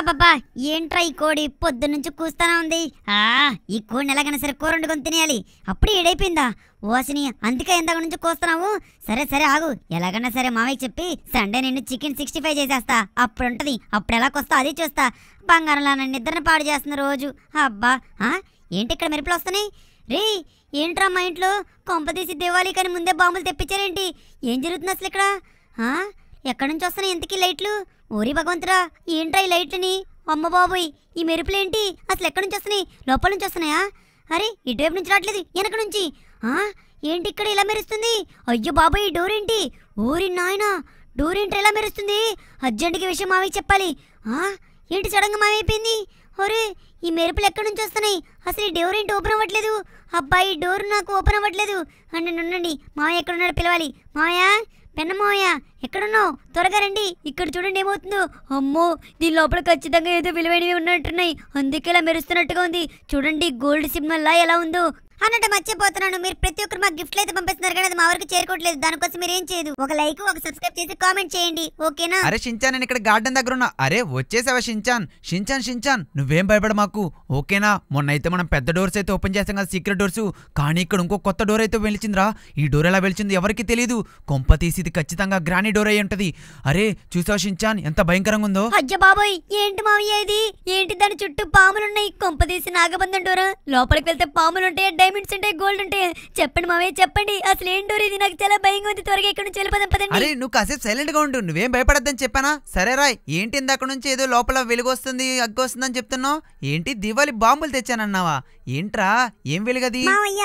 అబ్బబ్బా ఏంట్రా ఈ కోడి పొద్దున్నుంచి కూస్తానే ఉంది ఆ ఈ కోడిని ఎలాగైనా సరే కూర వండుకొని తినేయాలి అప్పుడే ఏడైపోయిందా ఓసిని అందుకే ఇందాక నుంచి కూస్తున్నావు సరే సరే ఆగు ఎలాగన్నా సరే మామయ్య చెప్పి సండే నేను చికెన్ సిక్స్టీ ఫైవ్ చేసేస్తా అప్పుడు ఉంటుంది అప్పుడు ఎలా కొస్తా అది చూస్తా బంగారంలా నన్ను నిద్రను పాడు చేస్తున్న రోజు అబ్బా ఆ ఏంటి ఇక్కడ మెరుపులు వస్తున్నాయి రే ఏంట్రా మా ఇంట్లో కొంపదీసి దివాళీ కానీ ముందే బాంబులు తెప్పించారేంటి ఏం జరుగుతుంది అసలు ఇక్కడ ఎక్కడి నుంచి వస్తున్నాయి ఇంతకీ లైట్లు ఓరి భగవంతురా ఏంట్రా ఈ లైట్లని అమ్మ బాబోయ్ ఈ మెరుపులేంటి అసలు ఎక్కడి నుంచి వస్తున్నాయి లోపల నుంచి వస్తున్నాయా అరే ఇటువైపు నుంచి రావట్లేదు వెనక నుంచి ఏంటి ఇక్కడ ఇలా మెరుస్తుంది అయ్యో బాబోయ్ ఈ డోర్ ఏంటి ఓరి నాయన డోర్ ఏంటి ఎలా మెరుస్తుంది అర్జెంటుకి విషయం మావి చెప్పాలి ఏంటి సడన్గా మావైపోయింది ఒరే ఈ మెరుపులు ఎక్కడి నుంచి వస్తున్నాయి అసలు ఈ డోర్ ఏంటి ఓపెన్ అవ్వట్లేదు అబ్బాయి డోర్ నాకు ఓపెన్ అవ్వట్లేదు అండి ఉండండి మావయ్య ఎక్కడున్నాడు పిలవాలి మావయ్య పెన్నమోయ ఎక్కడున్నావు త్వరగా రండి ఇక్కడ చూడండి ఏమవుతుందో అమ్మో దీని లోపల ఖచ్చితంగా ఏదో విలువైనవి ఉన్నట్టున్నాయి అందుకేలా మెరుస్తున్నట్టుగా ఉంది చూడండి గోల్డ్ సిగ్నల్లా ఎలా ఉందో అన్నట్టు మర్చిపోతున్నాను మీరు ప్రతి ఒక్కరు మాకు గిఫ్ట్లు అయితే పంపిస్తున్నారు కానీ అది మా వరకు చేరుకోవట్లేదు దానికోసం మీరు ఏం చేయదు ఒక లైక్ ఒక సబ్స్క్రైబ్ చేసి కామెంట్ చేయండి ఓకేనా అరే షించాన్ నేను ఇక్కడ గార్డెన్ దగ్గర ఉన్నా అరే వచ్చేసావా షించాన్ షించాన్ షించాన్ నువ్వేం భయపడ మాకు ఓకేనా మొన్న అయితే మనం పెద్ద డోర్స్ అయితే ఓపెన్ చేస్తాం కదా సీక్రెట్ డోర్స్ కానీ ఇక్కడ ఇంకో కొత్త డోర్ అయితే వెలిచిందిరా ఈ డోర్ ఎలా వెలిచింది ఎవరికి తెలియదు కొంప తీసి ఇది ఖచ్చితంగా గ్రానీ డోర్ అయి ఉంటది అరే చూసావా షించాన్ ఎంత భయంకరంగా ఉందో అజ్జ బాబోయ్ ఏంటి మావయ్య ఇది దాని చుట్టూ పాములున్నాయి కొంపదీసి నాగబంధం డోరా లోపలికి వెళ్తే పాములుంటాయి డైమండ్స్ ఉంటాయి గోల్డ్ ఉంటాయి చెప్పండి మావే చెప్పండి అసలు ఏం డోర్ ఇది నాకు చాలా భయంగా ఉంది త్వరగా ఇక్కడ నుంచి వెళ్ళిపోదాం పదండి నువ్వు కాసేపు సైలెంట్ గా ఉండు నువ్వేం భయపడద్దని చెప్పానా సరే రాయ్ ఏంటి ఇందాక నుంచి ఏదో లోపల వెలుగొస్తుంది వస్తుందని చెప్తున్నావు ఏంటి దివాలి బాంబులు తెచ్చానన్నావా ఏంట్రా ఏం వెలుగది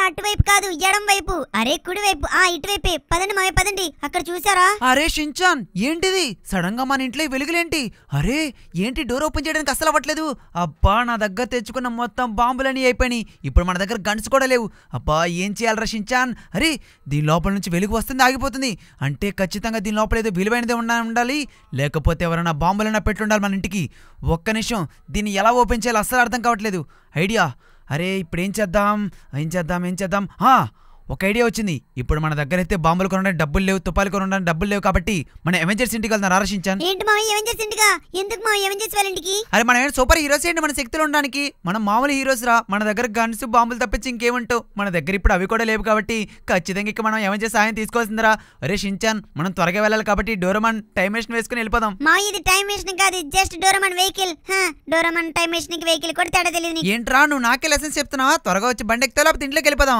అటువైపు కాదు ఎడం వైపు అరే కుడివైపు ఆ ఇటువైపే పదండి మావే పదండి అక్కడ చూసారా అరే షించాన్ ఏంటిది సడన్ గా మన ఇంట్లో వెలుగులేంటి అరే ఏంటి డోర్ ఓపెన్ చేయడానికి అసలు అవ్వట్లేదు అబ్బా నా దగ్గర తెచ్చుకున్న మొత్తం బాంబులని అయిపోయినాయి ఇప్పుడు మన దగ్గర గన్స్ కూడా లేవు అబ్బా ఏం చేయాలి షించాన్ అరే దీని లోపల నుంచి వెలుగు వస్తుంది ఆగిపోతుంది అంటే ఖచ్చితంగా దీని లోపల ఏదో విలువైనదే ఉండాలి లేకపోతే ఎవరైనా బాంబులైనా పెట్టుండాలి మన ఇంటికి ఒక్క నిమిషం దీన్ని ఎలా ఓపెన్ చేయాలో అస్సలు అర్థం కావట్లేదు ఐడియా అరే ఇప్పుడు ఏం చేద్దాం ఏం చేద్దాం ఏం చేద్దాం ఒక ఐడియా వచ్చింది ఇప్పుడు మన దగ్గర అయితే బాంబులు కొనడానికి డబ్బులు లేవు తుపాలు కొనడానికి డబ్బులు లేవు కాబట్టి మన ఎవెంజర్స్ ఇంటికి వెళ్తాను ఆలోచించాను ఏంటి మా ఎందుకు మా ఇంటికి అరే మనం సూపర్ హీరోస్ ఏంటి మన శక్తులు ఉండడానికి మనం మామూలు హీరోస్ రా మన దగ్గర గన్స్ బాంబులు తప్పించి ఇంకేముంటావు మన దగ్గర ఇప్పుడు అవి కూడా లేవు కాబట్టి ఖచ్చితంగా ఇక మనం ఎవెంజర్ సాయం తీసుకోవాల్సిందిరా అరే షించాన్ మనం త్వరగా వెళ్ళాలి కాబట్టి డోరమన్ టైం మెషిన్ వేసుకుని వెళ్ళిపోదాం మా ఇది టైం వేషన్ కాదు just Doraemon vehicle Doraemon time వేషన్ వెహికల్ కూడా తేడా తెలియదు ఏంట్రా నువ్వు నాకే లెసన్స్ చెప్తున్నావా త్వరగా వచ్చి బండి ఎక్కితే లేకపోతే ఇంట్లోకి వెళ్ళిపోదాం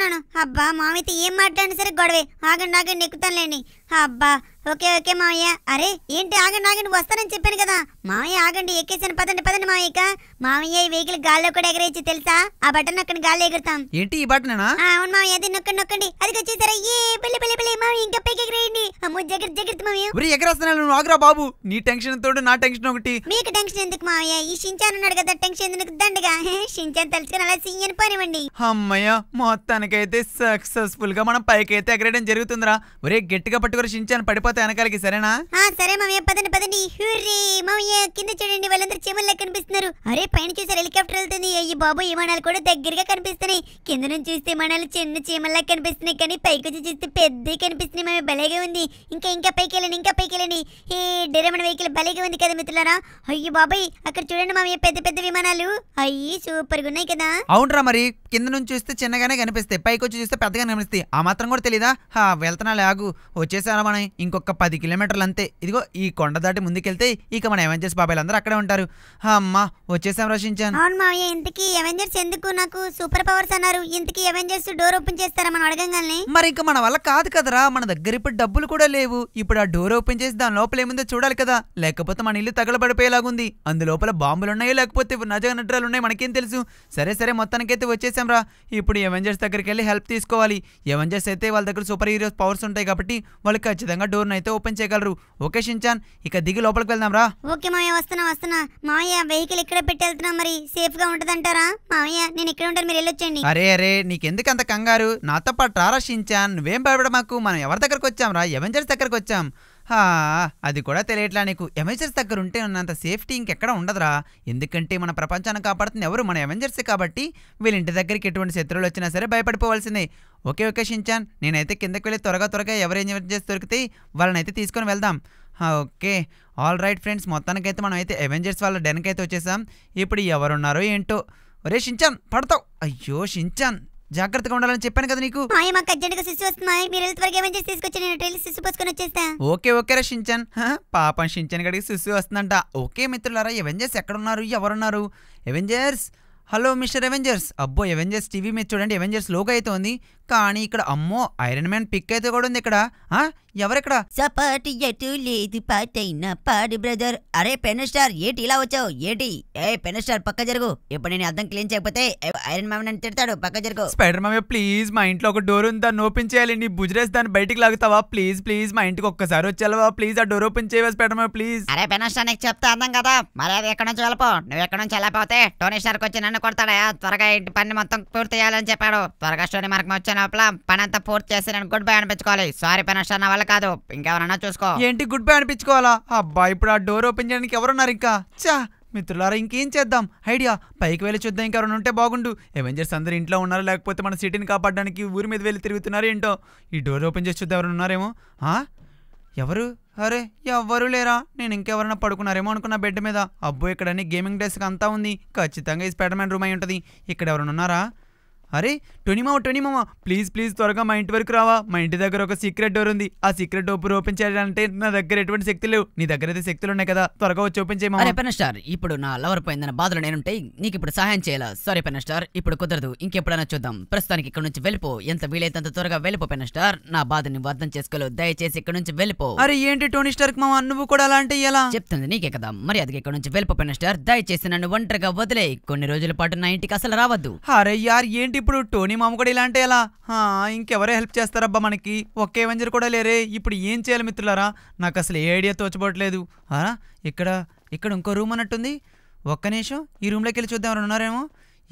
చెప్తున్నాను అబ్బా మామైతే ఏం మాట్లాడినా సరే గొడవే ఆగండి ఆగండి ఎక్కుతానులేండి అబ్బా ఓకే ఓకే మావయ్య అరే ఏంటి ఆగండి ఆగండి వస్తానని చెప్పాను కదా మావయ్య ఆగండి ఎక్కేసాను పదండి పదండి మావయ్య మావయ్య ఈ వెహికల్ గాల్లో కూడా ఎగరేయచ్చు తెలుసా ఆ బటన్ నొక్కండి గాల్లో ఎగురుతాం ఏంటి ఈ బటన్ అవును మావయ్య అది నొక్కండి నొక్కండి అది వచ్చేసారా ఏ పెళ్లి పెళ్లి పెళ్లి మామయ్య ఇంకా పైకి ఎగిరేయండి అమ్మో జాగ్రత్త జాగ్రత్త మావయ్య ఒరి ఎగరేస్తున్నాను నువ్వు ఆగరా బాబు నీ టెన్షన్ తోడు నా టెన్షన్ ఒకటి మీకు టెన్షన్ ఎందుకు మావయ్య ఈ షించాన్ ఉన్నాడు కదా టెన్షన్ ఎందుకు దండగా షించాన్ తలుచుకుని అలా సీఎన్ పోనివ్వండి అమ్మయ్య మొత్తానికైతే సక్సెస్ఫుల్ గా మనం పైకి అయితే ఎగరేయడం జరుగుతుందిరా ఒరే గట్టిగా పట్టుకో కూడా పడిపోతే వెనకాలకి సరేనా సరే మామయ్య పదండి పదండి హుర్రే మామయ్య కింద చూడండి వాళ్ళందరూ చెమల్లా కనిపిస్తున్నారు అరే పైన చూసారు హెలికాప్టర్ వెళ్తుంది అయ్యి బాబు విమానాలు కూడా దగ్గరగా కనిపిస్తున్నాయి కింద నుంచి చూస్తే విమానాలు చిన్న చీమల్లా కనిపిస్తున్నాయి కానీ పైకి వచ్చి చూస్తే పెద్ద కనిపిస్తున్నాయి మేము భలేగా ఉంది ఇంకా ఇంకా పైకి వెళ్ళని ఇంకా పైకి వెళ్ళని ఈ డెరమన్ వెహికల్ భలేగా ఉంది కదా మిత్రులారా అయ్యో బాబాయ్ అక్కడ చూడండి మామయ్య పెద్ద పెద్ద విమానాలు అయ్యి గా ఉన్నాయి కదా అవునరా మరి కింద నుంచి చూస్తే చిన్నగానే కనిపిస్తాయి పైకి వచ్చి చూస్తే పెద్దగా కనిపిస్తాయి ఆ మాత్రం కూడా తెలియదా హా వెళ్తున్నా లాగు వచ్చేసి చూసారా మనం ఇంకొక పది కిలోమీటర్లు అంతే ఇదిగో ఈ కొండ దాటి ముందుకెళ్తే ఇక మన ఎవెంజర్స్ బాబాయ్ అందరూ అక్కడే ఉంటారు అమ్మా వచ్చేసాం రోషించాను అవును మావయ్య ఎవెంజర్స్ ఎందుకు నాకు సూపర్ పవర్స్ అన్నారు ఇంతకి ఎవెంజర్స్ డోర్ ఓపెన్ చేస్తారా మనం అడగంగానే మరి ఇంకా మన వల్ల కాదు కదరా మన దగ్గర ఇప్పుడు డబ్బులు కూడా లేవు ఇప్పుడు ఆ డోర్ ఓపెన్ చేసి దాని లోపల ఏముందో చూడాలి కదా లేకపోతే మన ఇల్లు తగలబడిపోయేలాగుంది అందు లోపల బాంబులు ఉన్నాయో లేకపోతే నజనట్రాలు ఉన్నాయి మనకేం తెలుసు సరే సరే మొత్తానికైతే వచ్చేసాం రా ఇప్పుడు ఎవెంజర్స్ దగ్గరికి వెళ్ళి హెల్ప్ తీసుకోవాలి ఎవెంజర్స్ అయితే వాళ్ళ దగ్గర సూపర్ హీరోస్ పవర్స్ ఉంటాయి కాబట్టి వాళ్ళకి మీరు ఖచ్చితంగా డోర్ను అయితే ఓపెన్ చేయగలరు ఓకే షించాన్ ఇక దిగి లోపలికి వెళ్దాం రా ఓకే మామయ్య వస్తున్నా వస్తున్నా మామయ్య వెహికల్ ఇక్కడ పెట్టెళ్తున్నా మరి సేఫ్ గా ఉంటదంటారా మామయ్య నేను ఇక్కడ ఉంటాను మీరు వెళ్ళొచ్చండి అరే అరే నీకెందుకు అంత కంగారు నాతో పాటు రారా షించాన్ నువ్వేం భయపడ మాకు మనం ఎవరి దగ్గరకు వచ్చాం రా ఎవెంజర్స్ దగ్గరకు వచ్చాం అది కూడా తెలియట్లా నీకు ఎవెంజర్స్ దగ్గర ఉంటే ఉన్నంత సేఫ్టీ ఇంకెక్కడ ఉండదురా ఎందుకంటే మన ప్రపంచాన్ని కాపాడుతుంది ఎవరు మన ఎవెంజర్సే కాబట్టి వీళ్ళింటి దగ్గరికి ఎటువంటి శత్రువులు వచ్చినా సరే భయపడిపోవాల్సిందే ఓకే ఓకే షించాన్ నేనైతే కిందకి వెళ్ళి త్వరగా త్వరగా ఎవరు ఎవెంజర్స్ దొరికితే వాళ్ళనైతే తీసుకొని వెళ్దాం ఓకే ఆల్ రైట్ ఫ్రెండ్స్ మొత్తానికైతే మనం అయితే ఎవెంజర్స్ వాళ్ళ డెన్కైతే వచ్చేసాం ఇప్పుడు ఎవరున్నారో ఏంటో ఒరే షించాన్ పడతావు అయ్యో షించాన్ జాగ్రత్తగా ఉండాలని చెప్పాను కదా నీకు మాయమక్క అర్జెంట్గా శిశు వస్తున్నాయి మీరు వరకు ఏమైనా చేసి తీసుకొచ్చి నేను ట్రైల్ శిశు పోసుకొని వచ్చేస్తా ఓకే ఓకే రా షించన్ పాపం షించన్ గడికి శిశు వస్తుందంట ఓకే మిత్రులారా ఎవెంజర్స్ ఎక్కడున్నారు ఎవరున్నారు ఎవెంజర్స్ హలో మిస్టర్ ఎవెంజర్స్ అబ్బో ఎవెంజర్స్ టీవీ మీద చూడండి ఎవెంజర్స్ లోగా అయితే ఉంది కానీ ఇక్కడ అమ్మో ఐరన్ మ్యాన్ పిక్ అయితే కూడా ఉంది ఇక్కడ ఎవరిక్కడ సపాటి ఎటు లేదు పాటైన పాడి బ్రదర్ అరే పెన్ స్టార్ ఏంటి ఇలా వచ్చావు ఏటి ఏ పెన్ స్టార్ పక్క జరుగు ఇప్పుడు నేను అర్థం క్లీన్ చేయకపోతే ఐరన్ మ్యామ్ నన్ను తిడతాడు పక్క జరుగు స్పైడర్ మ్యామ్ ప్లీజ్ మా ఇంట్లో ఒక డోర్ ఉంది దాన్ని ఓపెన్ చేయాలి నీ బుజరేస్ దాన్ని బయటికి లాగుతావా ప్లీజ్ ప్లీజ్ మా ఇంటికి ఒక్కసారి వచ్చేవా ప్లీజ్ ఆ డోర్ ఓపెన్ చేయవా స్పైడర్ మ్యామ్ ప్లీజ్ అరే పెన్ స్టార్ నీకు చెప్తా అర్థం కదా మరి అది ఎక్కడ నుంచి వెళ్ళపో నువ్వు ఎక్కడ నుంచి వెళ్ళపోతే టోనీ స్టార్ వచ్చి నన్ను కొడతాడా త్వరగా ఇంటి పని మొత్తం పూర్తి చేయాలని చెప్పాడు త్వరగా స్టోరీ మార్క్ వచ్చాను లోపల పని అంతా పూర్తి చేసి నేను గుడ్ బై అనిపించుకోవాలి సారీ పనష్ట అన్న వల్ల కాదు ఇంకెవరన్నా చూసుకో ఏంటి గుడ్ బై అనిపించుకోవాలా అబ్బా ఇప్పుడు ఆ డోర్ ఓపెన్ చేయడానికి ఎవరున్నారు ఇంకా చా మిత్రులారా ఇంకేం చేద్దాం ఐడియా పైకి వెళ్ళి చూద్దాం ఇంకా ఎవరైనా ఉంటే బాగుండు ఎవెంజర్స్ అందరూ ఇంట్లో ఉన్నారో లేకపోతే మన సిటీని కాపాడడానికి ఊరి మీద వెళ్ళి తిరుగుతున్నారు ఏంటో ఈ డోర్ ఓపెన్ చేసి చూద్దాం ఎవరైనా ఉన్నారేమో ఎవరు అరే ఎవ్వరు లేరా నేను ఇంకెవరైనా పడుకున్నారేమో అనుకున్న బెడ్ మీద అబ్బో ఇక్కడ అన్ని గేమింగ్ డెస్క్ అంతా ఉంది ఖచ్చితంగా ఈ స్పైడర్మ్యాన్ రూమ్ అయి ఉంటుంది ఇక్కడ ఎవరైనా ఉన్నారా అరే టొనిమామ టొనిమామ ప్లీజ్ ప్లీజ్ త్వరగా మా ఇంటి వరకు రావా మా ఇంటి దగ్గర ఒక సీక్రెట్ డోర్ ఉంది ఆ సీక్రెట్ డోర్ ఓపెన్ చేయాలంటే నా దగ్గర ఎటువంటి శక్తి లేవు నీ దగ్గర అయితే శక్తులు ఉన్నాయి కదా త్వరగా వచ్చి ఓపెన్ చేయమని పెన్ స్టార్ ఇప్పుడు నా లవర్ పోయిందన్న బాధలు నేనుంటే నీకు ఇప్పుడు సహాయం చేయాలా సారీ పెన్ స్టార్ ఇప్పుడు కుదరదు ఇంకెప్పుడైనా చూద్దాం ప్రస్తుతానికి ఇక్కడ నుంచి వెళ్ళిపో ఎంత వీలైతే అంత త్వరగా వెళ్ళిపో పెనస్టార్ స్టార్ నా బాధని అర్థం చేసుకోలేదు దయచేసి ఇక్కడ నుంచి వెళ్ళిపో అరే ఏంటి టోనీ స్టార్ మా నువ్వు కూడా అలా అంటే ఎలా చెప్తుంది నీకే కదా మరి అది ఇక్కడ నుంచి వెళ్ళిపో పెన్ స్టార్ దయచేసి నన్ను ఒంటరిగా వదిలే కొన్ని రోజుల పాటు నా ఇంటికి అసలు రావద్దు అరే యార్ ఏంటి ఇప్పుడు టోనీ మామ కూడా ఇలాంటి ఎలా ఇంకెవరో హెల్ప్ చేస్తారబ్బా మనకి ఒకే వెంజర్ కూడా లేరే ఇప్పుడు ఏం చేయాలి మిత్రులారా నాకు అసలు ఏ ఐడియా తోచబోట్లేదు ఇక్కడ ఇక్కడ ఇంకో రూమ్ అన్నట్టుంది ఒక్క నిమిషం ఈ రూమ్లోకి వెళ్ళి చూద్దాం ఎవరు ఉన్నారేమో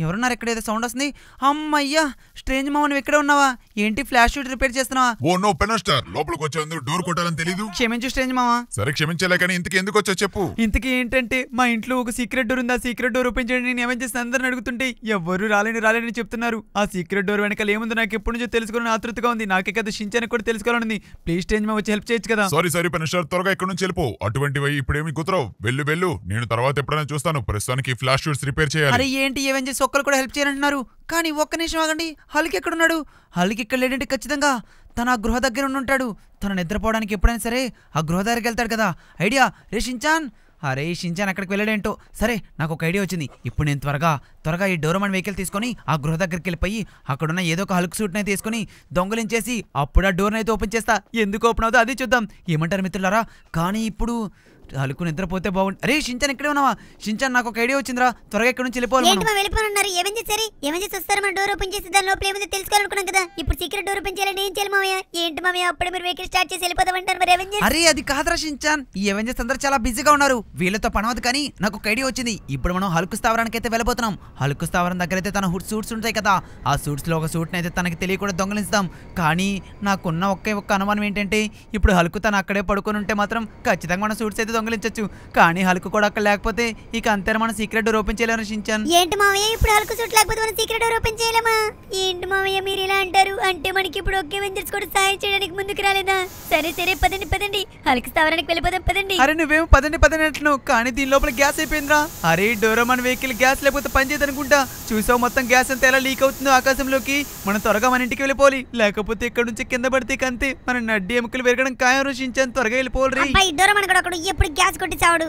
ఎవరున్నారు ఇక్కడ ఏదో సౌండ్ వస్తుంది అమ్మయ్యా స్ట్రేంజ్ మామ నువ్వు ఇక్కడే ఉన్నావా ఏంటి ఫ్లాష్ షూట్ రిపేర్ చేస్తున్నావా ఓ నో స్టార్ లోపలికి వచ్చేందుకు డోర్ కొట్టాలని తెలియదు క్షమించు స్ట్రేంజ్ మామ సరే క్షమించలే కానీ ఇంతకి ఎందుకు వచ్చా చెప్పు ఇంతకి ఏంటంటే మా ఇంట్లో ఒక సీక్రెట్ డోర్ ఉంది ఆ సీక్రెట్ డోర్ ఓపెన్ చేయండి నేను ఏమేం చేస్తాను అందరిని అడుగుతుంటే ఎవరు రాలేని రాలేని చెప్తున్నారు ఆ సీక్రెట్ డోర్ వెనకాల ఏముంది నాకు ఎప్పటి నుంచో తెలుసుకోవాలని ఆతృతగా ఉంది నాకే కదా షించానికి కూడా తెలుసుకోవాలని ప్లీజ్ స్ట్రేంజ్ మామ వచ్చి హెల్ప్ చేయొచ్చు కదా సారీ సారీ పెనస్టార్ త్వరగా ఇక్కడ నుంచి వెళ్ళిపో అటువంటివి ఇప్పుడేమి కుదరవు వెళ్ళు వెళ్ళు నేను తర్వాత ఎప్పుడైనా చూస్తాను ప్రస్తుతానికి ఫ్లాష్ షూట్స్ రిపేర్ చేయాలి అరే ఏంటి ఏమేం చేసి ఒక్కరు కూడా హెల్ప్ చేయాలంటున్నారు కానీ ఒక్క నిమిషం ఆగండి హల్క్ ఎక్కడున్నాడు హల్కి ఇక్కడ లేడంటే ఖచ్చితంగా తన ఆ గృహ దగ్గర ఉంటాడు తను నిద్రపోవడానికి ఎప్పుడైనా సరే ఆ గృహ దగ్గరికి వెళ్తాడు కదా ఐడియా రే షించాన్ అరే షించాన్ అక్కడికి వెళ్ళాడేంటో సరే నాకు ఒక ఐడియా వచ్చింది ఇప్పుడు నేను త్వరగా త్వరగా ఈ డోరమన్ వెహికల్ తీసుకొని ఆ గృహ దగ్గరికి వెళ్ళిపోయి అక్కడున్న ఏదో ఒక హల్క్ సూట్ని తీసుకొని దొంగలించేసి అప్పుడు ఆ డోర్ని అయితే ఓపెన్ చేస్తా ఎందుకు ఓపెన్ అవుతా అది చూద్దాం ఏమంటారు మిత్రులారా కానీ ఇప్పుడు అలుకు నిద్రపోతే బాగుంటుంది అరే షించాన్ ఇక్కడే ఉన్నావా షించాన్ నాకు ఒక ఐడియా వచ్చిందిరా త్వరగా ఇక్కడ నుంచి వెళ్ళిపోవాలి ఏంటి వెళ్ళిపోనున్నారు ఏమేం చేస్తారు ఏమేం చేసి వస్తారు మన డోర్ ఓపెన్ చేసి దాని లోపల ఏమైంది తెలుసుకోవాలనుకున్నాం కదా ఇప్పుడు సీక్రెట్ డోర్ ఓపెన్ చేయాలని ఏం చేయాలి మామయ్య ఏంటి మామయ్య అప్పుడే మీరు వెహికల్ స్టార్ట్ చేసి వెళ్ళిపోదామంటారు మరి ఎవెంజర్స్ అరే అది కాదురా షించాన్ ఈ ఎవెంజర్స్ అందరూ చాలా బిజీగా ఉన్నారు వీళ్ళతో పనవద్దు కానీ నాకు ఒక ఐడియా వచ్చింది ఇప్పుడు మనం హల్కు స్థావరానికి అయితే వెళ్ళిపోతున్నాం హల్కు స్థావరం దగ్గర అయితే తన హుడ్ సూట్స్ ఉంటాయి కదా ఆ సూట్స్ లో ఒక సూట్ నైతే తనకి తెలియకుండా దొంగలిస్తాం కానీ నాకున్న ఒక్క ఒక్క అనుమానం ఏంటంటే ఇప్పుడు హల్కు తను అక్కడే పడుకొని ఉంటే మాత్రం ఖచ్చితంగా మన సూట్స్ అయితే దొంగలించచ్చు కానీ హల్క్ కూడా అక్కడ లేకపోతే ఇక అంతే మన సీక్రెట్ డోర్ ఓపెన్ చేయలేమని ఏంటి మామయ్య ఇప్పుడు హల్క్ సూట్ లేకపోతే మనం సీక్రెట్ డోర్ ఓపెన్ చేయలేమా ఏంటి మామయ్య మీరు ఇలా అంటారు అంటే మనకి ఇప్పుడు ఒకే వెంజర్స్ కూడా సహాయం చేయడానికి ముందుకు రాలేదా సరే సరే పదండి పదండి వాళ్ళకి స్థావరానికి వెళ్ళిపోదాం పదండి అరే నువ్వేమో పదండి పదండి అంటున్నావు కానీ దీని లోపల గ్యాస్ అయిపోయిందిరా అరే డోరామన్ వెహికల్ గ్యాస్ లేకపోతే పనిచేయదు అనుకుంటా చూసావు మొత్తం గ్యాస్ అంతా ఎలా లీక్ అవుతుందో ఆకాశంలోకి మనం త్వరగా మన ఇంటికి వెళ్ళిపోవాలి లేకపోతే ఇక్కడ నుంచి కింద పడితే కంతే మన నడ్డి ఎముకలు పెరగడం ఖాయం రోషించాను త్వరగా వెళ్ళిపోవాలి డోరామన్ కూడా ఎప్పుడు గ్యాస్ కొట్టి చావడు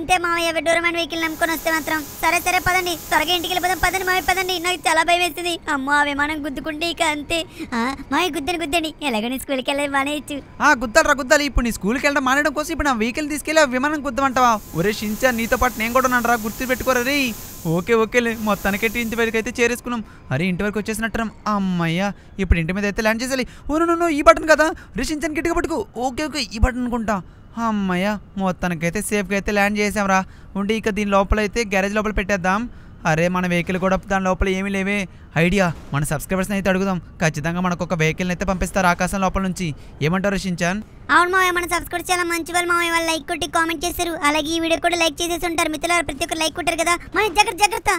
ఇంతే మామయ్య డోరామన్ వెహికల్ నమ్ముకొని వస్తే మాత్రం సరే సరే పదండి త్వరగా ఇంటికి వెళ్ళిపోదాం పదండి మామయ్య పదండి నాకు చాలా భయం వేస్తుంది అమ్మో విమానం గుద్దుకుంటే ఇక అంతే అయితే మా గుద్దని గుద్దని ఎలాగని స్కూల్కి వెళ్ళి మానేయచ్చు ఆ రా గుద్దాలి ఇప్పుడు నీ స్కూల్కి వెళ్ళడం మానేయడం కోసం ఇప్పుడు నా వెహికల్ తీసుకెళ్ళి విమానం గుద్దమంటావా ఒరే షించా నీతో పాటు నేను కూడా ఉన్నాను రా గుర్తు పెట్టుకోరీ ఓకే ఓకేలే మొత్తానికైతే ఇంటి వరకు అయితే చేరేసుకున్నాం అరే ఇంటి వరకు వచ్చేసినట్టున్నాం అమ్మయ్యా ఇప్పుడు ఇంటి మీద అయితే ల్యాండ్ చేసేయాలి ఓ ఈ బటన్ కదా రిషించని గిట్టుగా పట్టుకు ఓకే ఓకే ఈ బటన్ అనుకుంటా అమ్మయ్య మొత్తానికైతే సేఫ్గా అయితే ల్యాండ్ చేసాం రా ఉండి ఇక దీని లోపల అయితే గ్యారేజ్ లోపల పెట్టేద్దాం అరే మన వెహికల్ కూడా దాని లోపల ఏమీ లేవే ఐడియా మన సబ్స్క్రైబర్స్ని అయితే అడుగుదాం ఖచ్చితంగా మనకు ఒక వెహికల్ అయితే పంపిస్తారు ఆకాశం లోపల నుంచి ఏమంటారు రషించాన్ అవును మావయ్య మన సబ్స్క్రైబ్ చాలా మంచి వాళ్ళు మావయ్య వాళ్ళు లైక్ కొట్టి కామెంట్ చేశారు అలాగే ఈ వీడియో కూడా లైక్ చేసేసి ఉంటారు మిత్రులు ప్రతి ఒక్కరు లైక్ కొట్టారు కదా మరి జాగ్రత్త జాగ్రత్త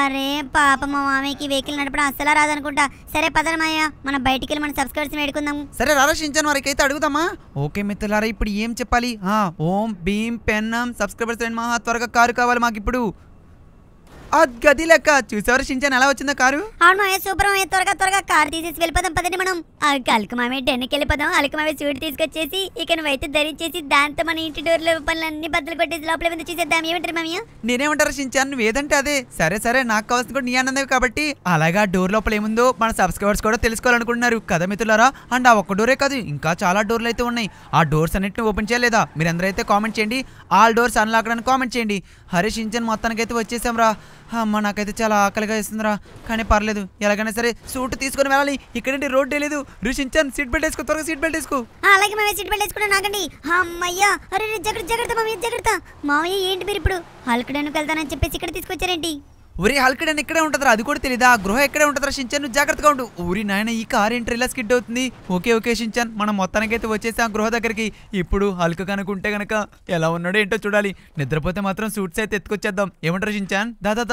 అరే పాప మా మామయ్యకి వెహికల్ నడపడం అస్సలా రాదనుకుంటా సరే పదన మాయ మన బయటికి వెళ్ళి మన సబ్స్క్రైబర్స్ వేడుకుందాం సరే రారా షించాన్ వారికి అయితే అడుగుదామా ఓకే మిత్రులారా ఇప్పుడు ఏం చెప్పాలి ఓం భీమ్ పెన్నం సబ్స్క్రైబర్స్ మహా త్వరగా కారు కావాలి మాకు ఇప్పుడు అది లెక్క చూసావరా షించాన్ ఎలా వచ్చిందో కారు అవును సూపరం త్వరగా త్వరగా కారు తీసేసి వెళ్ళిపోదాం పదండి మనం అలకమామే డెన్కి వెళ్ళిపోదాం అలకమామే చూడు తీసుకొచ్చేసి ఇక నువ్వైతే ధరించేసి దాంతో మన ఇంటి డోర్ లో పనులన్నీ బద్దలు కొట్టేసి లోపల మీద చూసేద్దాం ఏమంటారు మామయ్య నేనేమంటారు షించాన్ నువ్వు ఏదంటే అదే సరే సరే నాకు కావాల్సింది కూడా నీ అన్నదే కాబట్టి అలాగా డోర్ లోపల ఏముందో మన సబ్స్క్రైబర్స్ కూడా తెలుసుకోవాలనుకుంటున్నారు కదా మిత్రులారా అండ్ ఆ ఒక్క డోరే కాదు ఇంకా చాలా డోర్లు అయితే ఉన్నాయి ఆ డోర్స్ అన్నిటిని ఓపెన్ చేయలేదా మీరందరూ అయితే కామెంట్ చేయండి ఆల్ డోర్స్ అన్లాక్ అని కామెంట్ చేయండి హరీష్ ఇంచన్ మొత్తానికైతే వచ్చేసాం రా అమ్మ నాకైతే చాలా ఆకలిగా ఇస్తుందిరా కానీ పర్లేదు ఎలాగైనా సరే సూట్ తీసుకుని వెళ్ళాలి ఇక్కడేంటి రోడ్ తెలియదు రుషించాను సీట్ బెల్ట్ వేసుకో త్వరగా సీట్ బెల్ట్ వేసుకో అలాగే మామయ్య సీట్ బెల్ట్ వేసుకుంటా నాకండి అమ్మయ్యా అరే జాగ్రత్త జాగ్రత్త మామయ్య జాగ్రత్త మామయ్య ఏంటి మీరు ఇప్పుడు హల్కడానికి వెళ్తానని చెప్పేసి ఇక్కడ తీసుకొచ్చారేంటి ఒరే అని ఇక్కడే ఉంటుందిరా అది కూడా తెలియదా గృహ ఎక్కడే ఉంటుందా షించాన్ నువ్వు జాగ్రత్తగా ఉండు ఊరి నాయన ఈ కార్ ఏంటి ఇలా స్కిడ్ అవుతుంది ఓకే ఓకే షించాన్ మనం మొత్తానికి వచ్చేసి ఆ గృహ దగ్గరికి ఇప్పుడు హల్క కనుకుంటే గనక ఎలా ఉన్నాడో ఏంటో చూడాలి నిద్రపోతే మాత్రం సూట్స్ అయితే ఎత్తుకొచ్చేద్దాం ఏమంటారు షించాన్ దాదా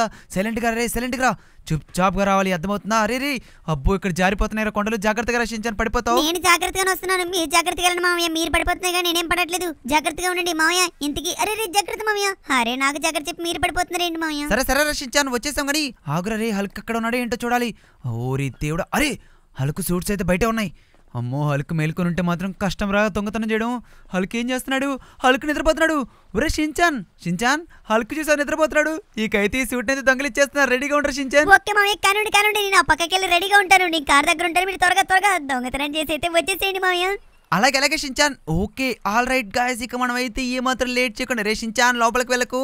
గారే రే సైలెంట్గా చుప్చాప్గా రావాలి అర్థమవుతుందా అరే రే అబ్బో ఇక్కడ జారిపోతున్నాయి కొండలు జాగ్రత్తగా రక్షించాను పడిపోతావు నేను జాగ్రత్తగా వస్తున్నాను మీరు జాగ్రత్తగా మామయ్య మీరు పడిపోతున్నాయి కానీ నేనేం పడట్లేదు జాగ్రత్తగా ఉండండి మామయ్య ఇంతకి అరే రే జాగ్రత్త మామయ్య అరే నాకు జాగ్రత్త చెప్పి మీరు పడిపోతున్నారేంటి మామయ్య సరే సరే రక్షించాను వచ్చేసాం కానీ ఆగురే హల్క్ అక్కడ ఉన్నాడు ఏంటో చూడాలి ఓరి దేవుడు అరే హల్క్ సూట్స్ అయితే బయట ఉన్నాయి అమ్మో హల్క్ మేల్కొని ఉంటే మాత్రం కష్టం రాగా దొంగతనం చేయడం హల్క్ ఏం చేస్తున్నాడు హల్క్ నిద్రపోతున్నాడు ఒరే షించాన్ షించాన్ హల్క్ చూసా నిద్రపోతున్నాడు ఈ కైతే ఈ సూట్ అయితే దొంగలు రెడీగా ఉంటారు షించాన్ ఓకే మామయ్య కానుండి కానుండి నేను ఆ పక్కకి వెళ్ళి రెడీగా ఉంటాను నీ కార్ దగ్గర ఉంటాను మీరు త్వరగా త్వరగా దొంగతనం చేసి అయితే వచ్చేసేయండి మామయ్య అలాగే అలాగే Shinchan okay all right guys ఇక మనం అయితే ఏ మాత్రం లేట్ చేయకుండా రే షించాన్ లోపలికి వెళ్ళకు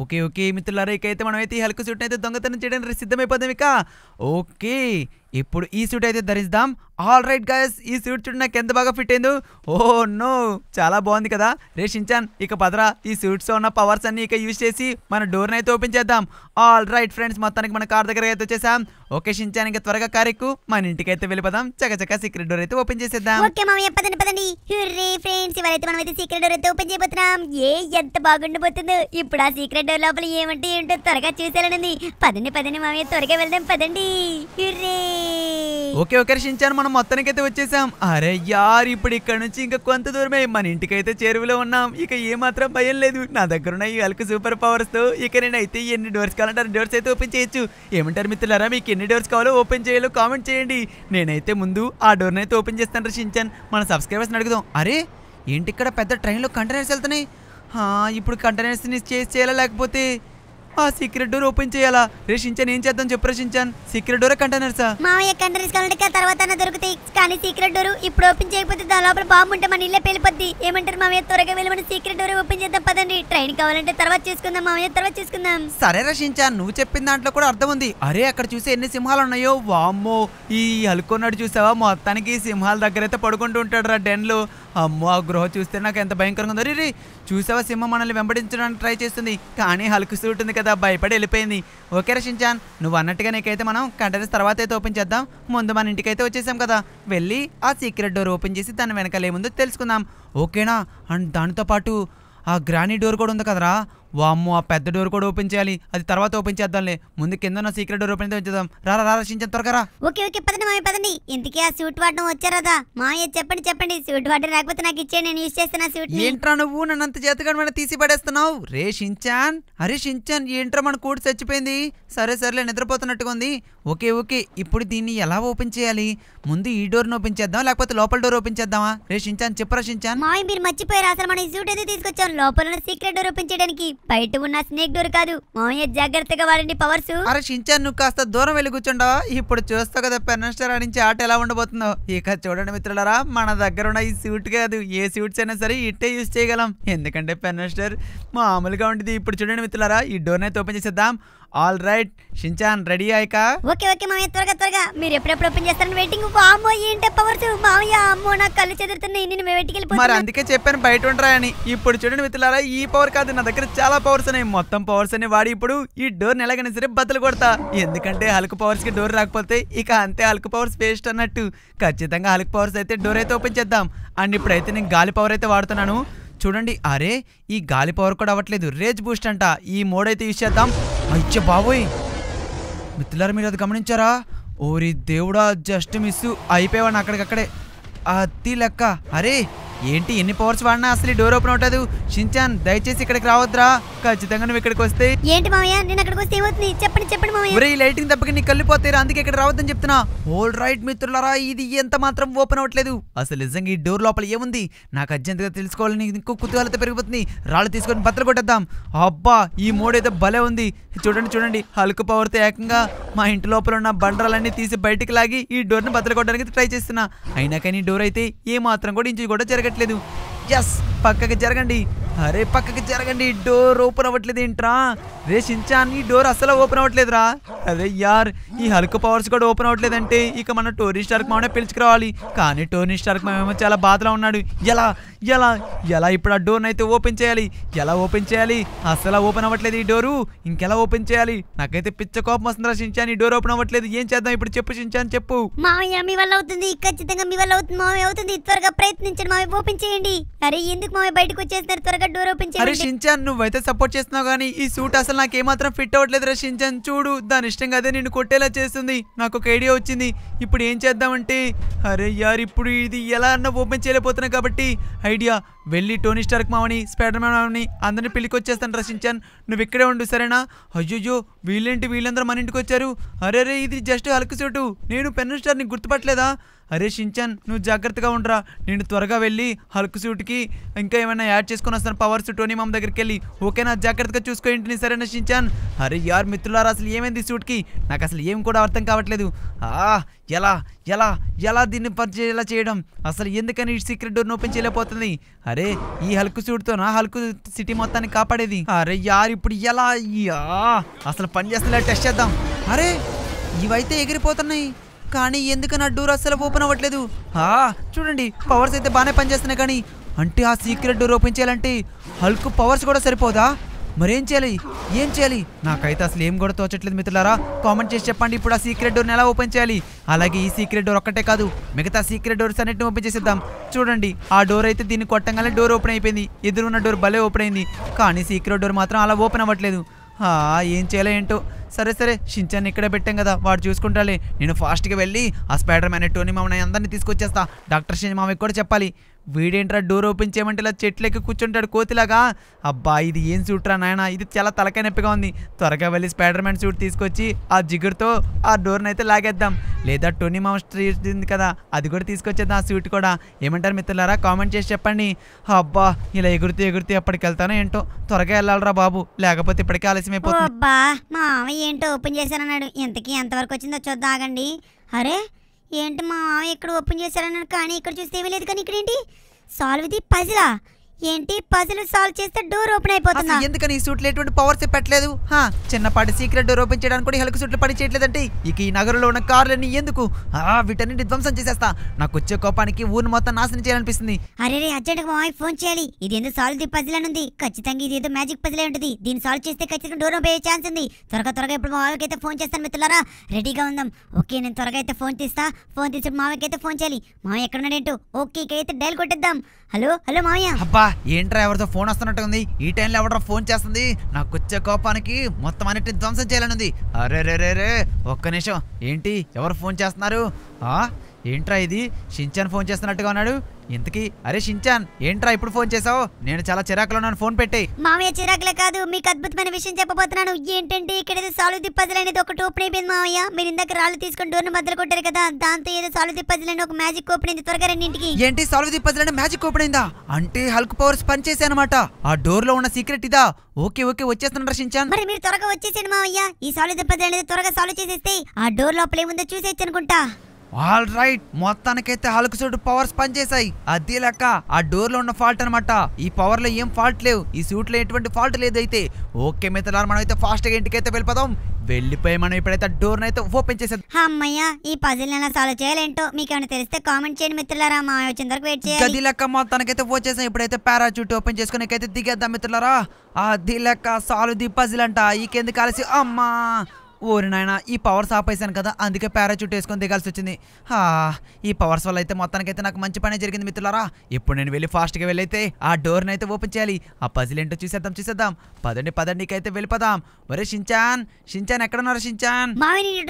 ఓకే ఓకే మిత్రులారా అయితే మనం అయితే హల్క్ సూట్ అయితే దొంగతనం చేయడానికి సిద్ధమైపోతాం ఇక ఓకే ఇప్పుడు ఈ సూట్ అయితే ధరిద్దాం ఆల్ రైట్ గాయస్ ఈ సూట్ చూడు నాకు ఎంత బాగా ఫిట్ అయిందో ఓ oh, నో చాలా బాగుంది కదా రే షించాన్ ఇక పదరా ఈ సూట్స్ ఉన్న పవర్స్ అన్ని ఇక యూజ్ చేసి మన డోర్ని అయితే ఓపెన్ చేద్దాం ఆల్ రైట్ ఫ్రెండ్స్ మొత్తానికి మన కార్ దగ్గర అయితే వచ్చేసాం ఓకే షించాన్ ఇంకా త్వరగా కార్ మన ఇంటికి అయితే వెళ్ళిపోదాం చకచక సీక్రెట్ డోర్ అయితే ఓపెన్ చేసేద్దాం ఓకే మామయ్య పదండి పదండి హుర్రే ఫ్రెండ్స్ ఇవాళ మనం అయితే సీక్రెట్ డోర్ అయితే ఓపెన్ చేయబోతున్నాం ఏ ఎంత బాగుండిపోతుందో ఇప్పుడు ఆ సీక్రెట్ డోర్ లోపల ఏమంటే ఏంటో త్వరగా చూసేయాలనుంది పదండి పదండి మామయ్య త్వరగా వెళ్దాం పదండి హుర్రే ఓకే ఓకే షించాను మనం మొత్తానికైతే వచ్చేసాం అరే యార్ ఇప్పుడు ఇక్కడ నుంచి ఇంకా కొంత దూరమే మన ఇంటికైతే చేరువలో ఉన్నాం ఇక ఏమాత్రం భయం లేదు నా దగ్గర ఉన్న ఈ అల్క సూపర్ పవర్స్ తో ఇక నేనైతే ఎన్ని డోర్స్ కావాలంటారు డోర్స్ అయితే ఓపెన్ చేయొచ్చు ఏమంటారు మిత్రులారా మీకు ఎన్ని డోర్స్ కావాలో ఓపెన్ చేయాలో కామెంట్ చేయండి నేనైతే ముందు ఆ డోర్ని అయితే ఓపెన్ చేస్తాను షించాన్ మన సబ్స్క్రైబర్స్ అడుగుదాం అరే ఏంటి ఇక్కడ పెద్ద ట్రైన్లో కంటైనర్స్ వెళ్తున్నాయి ఇప్పుడు కంటైనర్స్ని చేసి చేయాలా లేకపోతే ఆ సీక్రెట్ డోర్ ఓపెన్ చేయాలా రే ఏం చేద్దాం చెప్పు షించాన్ సీక్రెట్ డోర్ కంటైనర్స్ మావయ్య కంటైనర్స్ కావాలంటే తర్వాత దొరుకుతాయి కానీ సీక్రెట్ డోర్ ఇప్పుడు ఓపెన్ చేయకపోతే దాని లోపల బాంబు ఉంటే మన ఇల్లే పేలిపోద్ది ఏమంటారు మావయ్య త్వరగా వెళ్ళి మన సీక్రెట్ డోర్ ఓపెన్ చేద్దాం పదండి ట్రైన్ కావాలంటే తర్వాత చేసుకుందాం మావయ్య తర్వాత చేసుకుందాం సరే రషించాన్ నువ్వు చెప్పిన దాంట్లో కూడా అర్థం ఉంది అరే అక్కడ చూసే ఎన్ని సింహాలు ఉన్నాయో వామ్మో ఈ అలుకున్నాడు చూసావా మొత్తానికి సింహాల దగ్గర అయితే పడుకుంటూ ఉంటాడు రా డెన్లు అమ్మో ఆ గృహ చూస్తే నాకు ఎంత భయంకరంగా ఉందో రీ చూసావా సింహ మనల్ని వెంబడించడానికి ట్రై చేస్తుంది కానీ హలుకుస్తూ ఉంటుంది కదా భయపడి వెళ్ళిపోయింది ఓకే రషించాన్ నువ్వు అన్నట్టుగా నీకైతే మనం కంటెన్స్ తర్వాత అయితే ఓపెన్ చేద్దాం ముందు మన ఇంటికైతే వచ్చేసాం కదా వెళ్ళి ఆ సీక్రెట్ డోర్ ఓపెన్ చేసి దాని వెనకాల ఏముందో తెలుసుకుందాం ఓకేనా అండ్ దానితో పాటు ఆ గ్రానీ డోర్ కూడా ఉంది కదరా వామ్మో ఆ పెద్ద డోర్ కూడా ఓపెన్ చేయాలి అది తర్వాత ఓపెన్ చేద్దాంలే ముందు కింద సీక్రెట్ డోర్ ఓపెన్ చేద్దాం రారా రా త్వరగా ఓకే ఓకే పదండి మామయ్య పదండి ఇంతకీ ఆ సూట్ వాడడం వచ్చారదా మామయ్య చెప్పండి చెప్పండి సూట్ వాటర్ రాకపోతే నాకు ఇచ్చే నేను యూస్ చేస్తాను సూట్ ఏంట్రా నువ్వు నన్ను అంత చేతగా మన తీసి పడేస్తున్నావు రే షించాన్ అరే షించాన్ ఏంట్రా మన కోడ్ చచ్చిపోయింది సరే సరేలే నిద్రపోతున్నట్టుగా ఉంది ఓకే ఓకే ఇప్పుడు దీన్ని ఎలా ఓపెన్ చేయాలి ముందు ఈ డోర్ని ఓపెన్ చేద్దాం లేకపోతే లోపల డోర్ ఓపెన్ చేద్దామా రే షించాన్ చెప్పరా షించాన్ మామయ్య మీరు మర్చిపోయారు అసలు మన ఈ సూట్ అయితే తీసుకొచ్చాం లోపల సీక్రెట్ డోర్ ఓపెన్ చేయడానికి బయట ఉన్న స్నేక్ డోర్ కాదు మామయ్య జాగ్రత్తగా వాడండి పవర్స్ అరే షించాన్ నువ్వు కాస్త దూరం వెళ్ళి కూర్చుండవా ఇప్పుడు చూస్తావు కదా పెన్నస్టార్ నుంచి ఆట ఎలా ఉండబోతుందో ఇక చూడండి మిత్రులరా మన దగ్గర ఉన్న ఈ సూట్ కాదు ఏ సూట్స్ అయినా సరే ఇట్టే యూజ్ చేయగలం ఎందుకంటే పెన్నస్టార్ మామూలుగా ఉండేది ఇప్పుడు చూడండి మిత్రులరా ఈ డోర్ అయితే ఓపెన్ చేసేద్దాం ఆల్ రైట్ షించాన్ రెడీ అయ్యాక ఓకే ఓకే మామయ్య త్వరగా త్వరగా మీరు ఎప్పుడెప్పుడు ఓపెన్ చేస్తారని వెయిటింగ్ అమ్మో ఏంటే పవర్స్ మామయ్య అమ్మో నా కళ్ళు చెదురుతున్నాయి నేను వెయిటికి మరి అందుకే చెప్పాను బయట ఉండరా అని ఇప్పుడు చూడండి మిత్రులారా ఈ పవర్ కాదు నా దగ్గర చాలా పవర్స్ ఉన్నాయి మొత్తం పవర్స్ అని వాడి ఇప్పుడు ఈ డోర్ ఎలాగైనా సరే బద్దలు కొడతా ఎందుకంటే హల్క్ పవర్స్ కి డోర్ రాకపోతే ఇక అంతే హల్క్ పవర్స్ వేస్ట్ అన్నట్టు ఖచ్చితంగా హల్క్ పవర్స్ అయితే డోర్ అయితే ఓపెన్ చేద్దాం అండ్ ఇప్పుడైతే నేను గాలి పవర్ అయితే వాడుతున్నాను చూడండి అరే ఈ గాలి పవర్ కూడా అవ్వట్లేదు రేజ్ బూస్ట్ అంట ఈ మోడ్ అయితే యూజ్ చేద్దాం అయ్య బాబోయ్ మిత్రులారు మీరు అది గమనించారా ఓరి దేవుడా జస్ట్ మిస్ అయిపోయాను అక్కడికక్కడే అతి లెక్క అరే ఏంటి ఎన్ని పవర్స్ వాడినా అసలు డోర్ ఓపెన్ అవుతాదు షించాన్ దయచేసి ఇక్కడికి రావద్దురా ఖచ్చితంగా నువ్వు ఇక్కడికి వస్తే ఏంటి మామయ్య నేను అక్కడికి వస్తే ఏమవుతుంది చెప్పండి చెప్పండి మామయ్య ఒరే ఈ లైటింగ్ దెబ్బకి నీకు కళ్ళిపోతారు అందుకే ఇక్కడ రావద్దని చెప్తున్నా ఆల్ రైట్ మిత్రులరా ఇది ఎంత మాత్రం ఓపెన్ అవ్వట్లేదు అసలు నిజంగా ఈ డోర్ లోపల ఏముంది నాకు అర్జెంట్గా తెలుసుకోవాలని ఇంకో కుతూహలత పెరిగిపోతుంది రాళ్ళు తీసుకొని బత్తలు కొట్టేద్దాం అబ్బా ఈ మోడైతే భలే ఉంది చూడండి చూడండి హల్క్ పవర్తో ఏకంగా మా ఇంటి లోపల ఉన్న బండరాలన్నీ తీసి బయటికి లాగి ఈ డోర్ని బద్దలు కొట్టడానికి ట్రై చేస్తున్నా అయినా కానీ డోర్ అయితే ఏ మాత్రం కూడా ఇంచు కూడా జరగదు టికెట్ లేదు ఎస్ పక్కకి జరగండి అరే పక్కకి జరగండి డోర్ ఓపెన్ అవ్వట్లేదు ఏంట్రా రే షించాన్ ఈ డోర్ అసలు ఓపెన్ అవ్వట్లేదురా అదే యార్ ఈ హల్క్ పవర్స్ కూడా ఓపెన్ అంటే ఇక మన టోనీ స్టార్క్ మామనే పిలుచుకురావాలి కానీ టోనీ స్టార్క్ మామేమో చాలా బాధలో ఉన్నాడు ఎలా ఎలా ఎలా ఇప్పుడు ఆ డోర్ని అయితే ఓపెన్ చేయాలి ఎలా ఓపెన్ చేయాలి అసలు ఓపెన్ అవ్వట్లేదు ఈ డోరు ఇంకెలా ఓపెన్ చేయాలి నాకైతే పిచ్చ కోపం వస్తుందిరా షించాన్ ఈ డోర్ ఓపెన్ అవ్వట్లేదు ఏం చేద్దాం ఇప్పుడు చెప్పు చించాను చెప్పు మామయ్య మీ వల్ల అవుతుంది ఖచ్చితంగా మీ వల్ల అవుతుంది మామయ్య అవుతుంది త్వరగా ప్రయత్నించండి మామే ఓపెన్ చేయండి అరే ఎందుకు మామయ్య బయటకు వచ్చేస్తారు త్వరగా డోర్ ఓపెన్ చేయండి అరే షించాన్ నువ్వైతే సపోర్ట్ చేస్తున్నావు కానీ ఈ సూట్ అసలు నాకు ఏమాత్రం ఫిట్ అవ్వట్లేదు రా షించాన్ చూడు దాని ఇష్టం అదే నిన్ను కొట్టేలా చేస్తుంది నాకు ఒక ఐడియా వచ్చింది ఇప్పుడు ఏం చేద్దామంటే అరే యార్ ఇప్పుడు ఇది ఎలా అన్న ఓపెన్ చేయలేకపోతున్నా కాబట్టి ఐడియా వెళ్ళి టోనీ స్టార్క్ మామని స్పైడర్ మామని అందరిని పెళ్ళికొచ్చేస్తాను రచించాను నువ్వు ఇక్కడే ఉండు సరేనా అయ్యోయ్యో వీళ్ళేంటి వీళ్ళందరూ మన ఇంటికి వచ్చారు అరే ఇది జస్ట్ హల్క్ సూటు నేను పెన్ స్టార్ని గుర్తుపట్టలేదా అరే షించాన్ నువ్వు జాగ్రత్తగా ఉండరా నేను త్వరగా వెళ్ళి హల్క్ సూట్కి ఇంకా ఏమైనా యాడ్ చేసుకుని వస్తాను పవర్ సూట్ అని మా దగ్గరికి వెళ్ళి ఓకేనా జాగ్రత్తగా చూసుకో ఇంటిని సరేనా షించాన్ అరే యార్ మిత్రులారా అసలు ఏమైంది సూట్కి నాకు అసలు ఏం కూడా అర్థం కావట్లేదు ఆ ఎలా ఎలా ఎలా దీన్ని పరిచయం చేయడం అసలు ఎందుకని ఈ సీక్రెట్ డోర్ని ఓపెన్ చేయలేకపోతుంది అరే ఈ హల్కు సూట్తో నా హల్కు సిటీ మొత్తాన్ని కాపాడేది అరే యార్ ఇప్పుడు ఎలా అసలు పని చేస్తలే టెస్ట్ చేద్దాం అరే ఇవైతే ఎగిరిపోతున్నాయి కానీ ఎందుకు నా డోర్ అస్సలు ఓపెన్ అవ్వట్లేదు చూడండి పవర్స్ అయితే బాగానే పనిచేస్తున్నాయి కానీ అంటే ఆ సీక్రెట్ డోర్ ఓపెన్ చేయాలంటే హల్క్ పవర్స్ కూడా సరిపోదా మరేం చేయాలి ఏం చేయాలి నాకైతే అసలు ఏం కూడా తోచట్లేదు మిత్రులారా కామెంట్ చేసి చెప్పండి ఇప్పుడు ఆ సీక్రెట్ డోర్ని ఎలా ఓపెన్ చేయాలి అలాగే ఈ సీక్రెట్ డోర్ ఒక్కటే కాదు మిగతా సీక్రెట్ డోర్స్ అన్నిటిని ఓపెన్ చేసేద్దాం చూడండి ఆ డోర్ అయితే దీన్ని కొట్టంగానే డోర్ ఓపెన్ అయిపోయింది ఎదురున్న డోర్ భలే ఓపెన్ అయింది కానీ సీక్రెట్ డోర్ మాత్రం అలా ఓపెన్ అవ్వట్లేదు ఏం చేయాలో ఏంటో సరే సరే షించాన్ని ఇక్కడే పెట్టాం కదా వాడు చూసుకుంటాలి నేను ఫాస్ట్గా వెళ్ళి ఆ స్పైడర్ మ్యాన్ టోనీ మామని అందరినీ తీసుకొచ్చేస్తా డాక్టర్ షిన్ మామకి కూడా చెప్పాలి వీడేంట్రా డోర్ ఓపెన్ చేయమంటే ఇలా చెట్లెక్కి కూర్చుంటాడు కోతిలాగా అబ్బా ఇది ఏం సూట్రా నాయన ఇది చాలా తలకాయ నొప్పిగా ఉంది త్వరగా వెళ్ళి స్పైడర్ మ్యాన్ సూట్ తీసుకొచ్చి ఆ జిగురుతో ఆ డోర్ని అయితే లాగేద్దాం లేదా టోనీ మామ స్ట్రీట్ ఉంది కదా అది కూడా తీసుకొచ్చేద్దాం ఆ సూట్ కూడా ఏమంటారు మిత్రులారా కామెంట్ చేసి చెప్పండి అబ్బా ఇలా ఎగురుతూ ఎగురుతూ ఎప్పటికి వెళ్తానో ఏంటో త్వరగా వెళ్ళాలరా బాబు లేకపోతే ఇప్పటికే ఆలస్యమైపోతుంది అబ్బా మా ఏంటో ఓపెన్ చేశానన్నాడు ఇంతకీ ఎంతవరకు వచ్చిందో చూద్దాం ఆగండి అరే ఏంటి మా మామ ఇక్కడ ఓపెన్ చేశారన్నారు కానీ ఇక్కడ చూస్తే ఏమీ లేదు కానీ ఇక్కడేంటి సాల్వ్ ది పజిలా ఏంటి పజిల్ సాల్వ్ చేస్తే డోర్ ఓపెన్ అయిపోతుంది ఎందుకని ఈ సూట్లు ఎటువంటి పవర్స్ పెట్టలేదు హా చిన్నపాటి సీక్రెట్ డోర్ ఓపెన్ చేయడానికి కూడా హెల్క్ సూట్లు పని చేయట్లేదంటే ఇక ఈ నగరంలో ఉన్న కార్లన్నీ ఎందుకు ఆ వీటన్నిటి ధ్వంసం చేసేస్తా నాకు వచ్చే కోపానికి ఊరిని మొత్తం నాశనం చేయాలనిపిస్తుంది అరే రే అర్జెంట్ గా ఫోన్ చేయాలి ఇది ఏదో సాల్వ్ ది పజిల్ అనుంది ఖచ్చితంగా ఇది ఏదో మ్యాజిక్ పజిల్ ఉంటుంది దీన్ని సాల్వ్ చేస్తే ఖచ్చితంగా డోర్ ఓపెన్ అయ్యే ఛాన్స్ ఉంది త్వరగా త్వరగా ఇప్పుడు మామకి అయితే ఫోన్ చేస్తాను మిత్రులారా రెడీగా ఉందాం ఓకే నేను త్వరగా అయితే ఫోన్ తీస్తా ఫోన్ తీసి మామకి అయితే ఫోన్ చేయాలి మామ ఎక్కడ ఏంటో ఓకే ఇక అయితే డైల్ కొట్టేద్దాం హలో హలో మామయ్య అబ్బా ఏంట్రా ఎవరితో ఫోన్ వస్తున్నట్టుంది ఈ టైంలో ఎవడరా ఫోన్ చేస్తుంది నాకు వచ్చే కోపానికి మొత్తం అన్నిటిని ధ్వంసం చేయాలనుంది అరే రే రే రే ఒక్క నిమిషం ఏంటి ఎవరు ఫోన్ చేస్తున్నారు ఏంట్రా ఇది షించాన్ ఫోన్ చేస్తున్నట్టుగా ఉన్నాడు ఇంతకీ అరే షించాన్ ఏంట్రా ఇప్పుడు ఫోన్ చేసావు నేను చాలా చిరాకులో నన్ను ఫోన్ పెట్టే మామయ్య చిరాకులే కాదు మీకు అద్భుతమైన విషయం చెప్పబోతున్నాను ఏంటండి ఇక్కడ ఏదో సాల్వ్ అనేది ఒక ఓపెన్ అయిపోయింది మామయ్య మీరు ఇందాక రాళ్ళు తీసుకొని డోర్ మద్దలు కొట్టారు కదా దాంతో ఏదో సాలు ది అని ఒక మ్యాజిక్ ఓపెన్ అయింది త్వరగా రెండింటికి ఏంటి సాల్వ్ ది అని మ్యాజిక్ ఓపెన్ అయిందా అంటే హల్క్ పవర్స్ పనిచేసాయి అనమాట ఆ డోర్ లో ఉన్న సీక్రెట్ ఇదా ఓకే ఓకే వచ్చేస్తాను రషించాను మరి మీరు త్వరగా వచ్చేసాను మామయ్య ఈ సాలు ది అనేది త్వరగా సాల్వ్ చేసేస్తే ఆ డోర్ లోపల ఏముందో చూసేయచ్చు అనుకుంటా ఆల్ రైట్ మొత్తానికైతే హల్క్ సూట్ పవర్స్ పనిచేశాయి అది లెక్క ఆ డోర్ లో ఉన్న ఫాల్ట్ అనమాట ఈ పవర్ లో ఏం ఫాల్ట్ లేవు ఈ సూట్ లో ఎటువంటి ఫాల్ట్ లేదైతే ఓకే మిత్రులారు మనం అయితే ఫాస్ట్ గా ఇంటికైతే వెళ్ళిపోదాం వెళ్ళిపోయి మనం ఇప్పుడైతే డోర్ అయితే ఓపెన్ చేసేది అమ్మయ్యా ఈ పజిల్ ఎలా సాల్వ్ చేయాలేంటో మీకు ఏమైనా తెలిస్తే కామెంట్ చేయండి మిత్రులారా మా వచ్చిన వరకు వెయిట్ చేయాలి అది లెక్క మొత్తానికైతే చేసాం ఇప్పుడైతే పారాచూట్ ఓపెన్ చేసుకుని అయితే దిగేద్దాం మిత్రులారా అది లెక్క సాల్వ్ ది పజిల్ అంట ఈ కింద కలిసి అమ్మా ఓరి నాయన ఈ పవర్స్ ఆపేశాను కదా అందుకే పారాచూట్ వేసుకొని దిగాల్సి వచ్చింది హా ఈ పవర్స్ వల్ల అయితే మొత్తానికైతే నాకు మంచి పనే జరిగింది మిత్రులారా ఇప్పుడు నేను వెళ్ళి ఫాస్ట్గా వెళ్ళైతే ఆ డోర్ని అయితే ఓపెన్ చేయాలి ఆ పజిల్ ఏంటో చూసేద్దాం చూసేద్దాం పదండి పదండికి అయితే వెళ్ళిపోదాం ఒరే షించాన్ షించాన్ ఉన్నారు షించాన్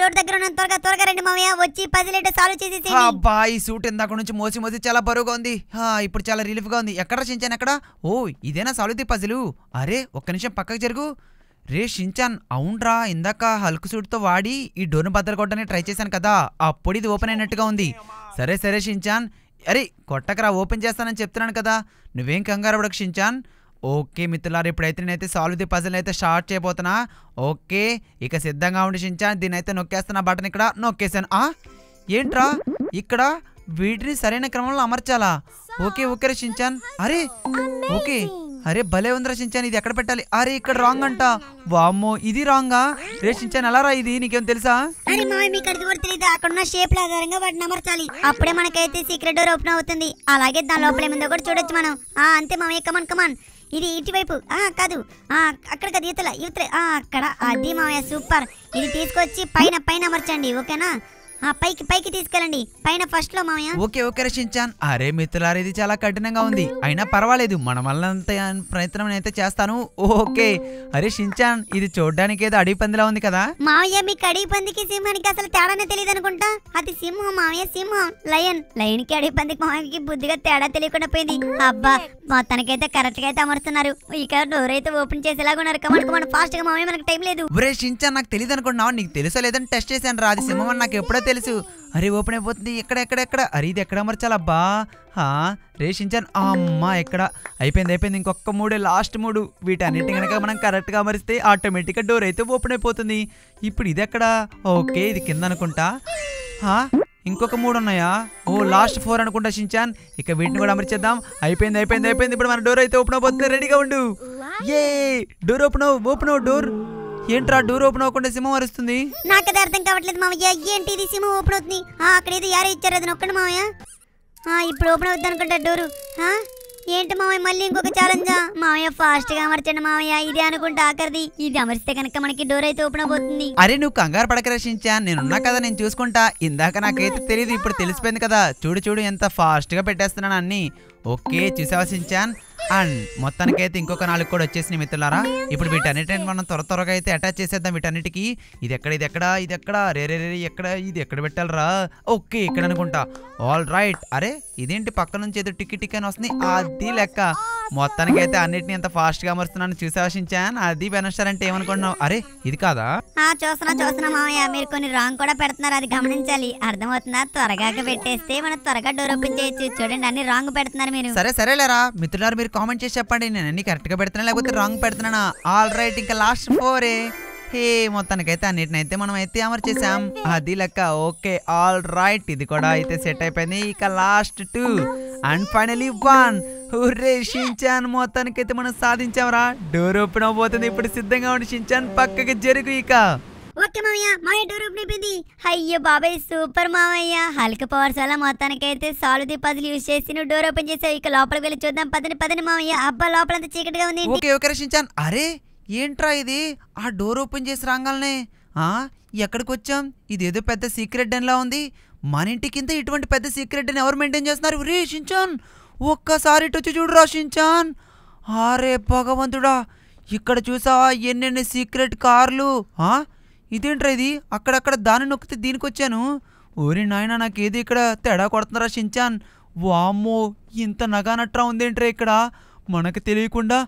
డోర్ దగ్గర త్వరగా త్వరగా రండి వచ్చి పజిల్ ఏంటో సాల్వ్ చేసేసి అబ్బా ఈ సూట్ ఇందాక నుంచి మోసి మోసి చాలా బరువుగా ఉంది హా ఇప్పుడు చాలా రిలీఫ్గా ఉంది ఎక్కడ షించాన్ ఎక్కడ ఓ ఇదేనా సాల్వ్ ది పజిలు అరే ఒక్క నిమిషం పక్కకు జరుగు రే షించాన్ అవునరా ఇందాక హల్క్ సూట్తో వాడి ఈ డోర్ను బద్దలు కొట్టని ట్రై చేశాను కదా అప్పుడు ఇది ఓపెన్ అయినట్టుగా ఉంది సరే సరే షించాన్ అరే కొట్టకరా ఓపెన్ చేస్తానని చెప్తున్నాను కదా నువ్వేం కంగారు పడకు షించాన్ ఓకే మిత్రులారు ఇప్పుడైతే నేనైతే సాల్వ్ ది పజల్ అయితే స్టార్ట్ చేయబోతున్నా ఓకే ఇక సిద్ధంగా ఉండి షించాన్ దీని అయితే నొక్కేస్తున్నా బటన్ ఇక్కడ నొక్కేశాను ఆ ఏంట్రా ఇక్కడ వీటిని సరైన క్రమంలో అమర్చాలా ఓకే ఓకే షించాన్ అరే ఓకే అరే భలే ఉంది రచించాను ఇది ఎక్కడ పెట్టాలి అరే ఇక్కడ రాంగ్ అంట వామ్మో ఇది రాంగ్ రేషించాను చించాను ఎలా రా ఇది నీకేం తెలుసా మీకు అక్కడ ఆధారంగా వాటిని అప్పుడే మనకైతే సీక్రెట్ డోర్ ఓపెన్ అవుతుంది అలాగే దాని లోపల ఏముందో కూడా చూడొచ్చు మనం ఆ అంతే మామయ్య కమన్ కమన్ ఇది ఇటువైపు ఆ కాదు ఆ అక్కడ కదా ఇవతల ఇవతల అక్కడ అది మామయ్య సూపర్ ఇది తీసుకొచ్చి పైన పైన అమర్చండి ఓకేనా పైకి పైకి తీసుకెళ్ళండి పైన ఫస్ట్ లో మామయ్య ఓకే ఓకే రచించాన్ అరే మిత్రులారా ఇది చాలా కఠినంగా ఉంది అయినా పర్వాలేదు మన వల్ల ప్రయత్నం అయితే చేస్తాను ఓకే అరే షించాన్ ఇది చూడడానికి ఏదో అడవి పందిలా ఉంది కదా మామయ్య మీకు అడవి పందికి సింహానికి అసలు తేడానే తెలియదు అనుకుంటా అది సింహం మామయ్య సింహం లయన్ లయన్ కి అడవి పందికి మామయ్యకి బుద్ధిగా తేడా తెలియకుండా పోయింది అబ్బా తనకైతే కరెక్ట్ గా అయితే అమరుస్తున్నారు ఇక డోర్ అయితే ఓపెన్ చేసేలాగా ఉన్నారు కమాండ్ ఫాస్ట్ గా మామయ్య మనకి టైం లేదు ఒరే షించాన్ నాకు తెలియదు అనుకుంటున్నావు నీకు తెలుసో లేదని టెస్ట్ చేశాను రా సింహం నాకు ఎప్పుడైతే తెలుసు అరే ఓపెన్ అయిపోతుంది ఎక్కడ ఎక్కడ ఎక్కడ అరే ఇది ఎక్కడ అమర్చాలబ్బా రేషించాను అమ్మా ఎక్కడ అయిపోయింది అయిపోయింది ఇంకొక మూడే లాస్ట్ మూడు వీటన్నిటి కనుక మనం కరెక్ట్గా అమరిస్తే ఆటోమేటిక్గా డోర్ అయితే ఓపెన్ అయిపోతుంది ఇప్పుడు ఇది ఎక్కడ ఓకే ఇది కింద అనుకుంటా ఇంకొక మూడు ఉన్నాయా ఓ లాస్ట్ ఫోర్ అనుకుంటా షించాన్ ఇక వీటిని కూడా అమర్చేద్దాం అయిపోయింది అయిపోయింది అయిపోయింది ఇప్పుడు మన డోర్ అయితే ఓపెన్ అయిపోతుంది రెడీగా ఉండు ఏ డోర్ ఓపెన్ ఓపెన్ డోర్ ఏంట్రా డోర్ ఓపెన్ అవ్వకుండా సింహం అరుస్తుంది అది అర్థం కావట్లేదు మామయ్య ఏంటి ఇది సింహం ఓపెన్ అవుతుంది అక్కడ ఏదో యారో ఇచ్చారు అది నొక్కండి మామయ్య ఇప్పుడు ఓపెన్ అవుతుంది అనుకుంటా డోరు ఏంటి మామయ్య మళ్ళీ ఇంకొక ఛాలెంజా మామయ్య ఫాస్ట్ గా అమర్చండి మామయ్య ఇది అనుకుంటా ఆఖరిది ఇది అమర్చితే కనుక మనకి డోర్ అయితే ఓపెన్ అవుతుంది అరే నువ్వు కంగారు పడక రక్షించా నేనున్నా కదా నేను చూసుకుంటా ఇందాక నాకైతే తెలియదు ఇప్పుడు తెలిసిపోయింది కదా చూడు చూడు ఎంత ఫాస్ట్ గా పెట్టేస్తున్నాను అన్ని ఓకే చూసావా సించాన్ అండ్ మొత్తానికైతే ఇంకొక నాలుగు కూడా వచ్చేసినాయి మిత్రులారా ఇప్పుడు వీటన్నిటిని మనం త్వర త్వరగా అయితే అటాచ్ చేసేద్దాం వీటన్నిటికి ఇది ఎక్కడ ఇది ఎక్కడ ఇది ఎక్కడ రే రే రే ఎక్కడ ఇది ఎక్కడ పెట్టాలరా ఓకే ఇక్కడ అనుకుంటా ఆల్ రైట్ అరే ఇదేంటి పక్క నుంచి ఏదో టిక్కి టిక్ అని వస్తుంది అది లెక్క మొత్తానికి అయితే అన్నిటిని ఎంత ఫాస్ట్ గా అమరుస్తున్నాను చూసి ఆశించాను అది బెనస్టార్ అంటే ఏమనుకుంటున్నావు అరే ఇది కాదా చూస్తున్నా చూస్తున్నా మామయ్య మీరు కొన్ని రాంగ్ కూడా పెడుతున్నారు అది గమనించాలి అర్థమవుతుందా త్వరగా పెట్టేస్తే మనం త్వరగా డోర్ ఓపెన్ చేయొచ్చు చూడండి అన్ని రాంగ్ పెడుతున్నారు మీరు సరే సరే లేరా మిత్రులారు మీరు కామెంట్ చేసి చెప్పండి నేను అన్ని కరెక్ట్ గా పెడుతున్నా లేకపోతే రాంగ్ పెడుతున్నా ఆల్ రైట్ ఇంకా లాస్ట్ ఫోరే హే మొత్తానికైతే అయితే మనం అయితే అమర్ చేసాం అది లెక్క ఓకే ఆల్ రైట్ ఇది కూడా అయితే సెట్ అయిపోయింది ఇక last two and finally one ఊర్రే మొత్తానికి మొత్తానికైతే మనం సాధించాంరా డోర్ ఓపెన్ అవబోతుంది ఇప్పుడు సిద్ధంగా ఉండి షించాన్ పక్కకి జరుగు ఇక ఓకే మామయ్య మాయ డోర్ ఓపెన్ అయిపోయింది అయ్యో బాబాయ్ సూపర్ మామయ్య హల్క పవర్స్ అలా మొత్తానికైతే సాల్వ్ ది పజిల్ యూస్ చేసి నువ్వు డోర్ ఓపెన్ చేసావు ఇక లోపలికి వెళ్ళి చూద్దాం పదని పదని మామయ్య అబ్బా లోపలంతా చీకటిగా ఉంది ఓకే అరే ఏంట్రా ఇది ఆ డోర్ ఓపెన్ చేసి రాగాలనే ఎక్కడికి వచ్చాం ఏదో పెద్ద సీక్రెట్ లా ఉంది మన ఇంటి కింద ఇటువంటి పెద్ద సీక్రెట్ డెన్ ఎవరు మెయింటైన్ చేస్తున్నారు రే షించాన్ ఒక్కసారి టొచ్చి చూడు రోషించాన్ ఆరే భగవంతుడా ఇక్కడ చూసావా ఎన్నెన్ని సీక్రెట్ కార్లు ఇదేంట్రా ఇది అక్కడక్కడ దాని నొక్కితే దీనికి వచ్చాను ఓరి నాయన నాకేది ఇక్కడ తేడా కొడుతున్నారా షించాన్ వామ్మో ఇంత నగానట్రా ఉందేంట్రా ఇక్కడ మనకు తెలియకుండా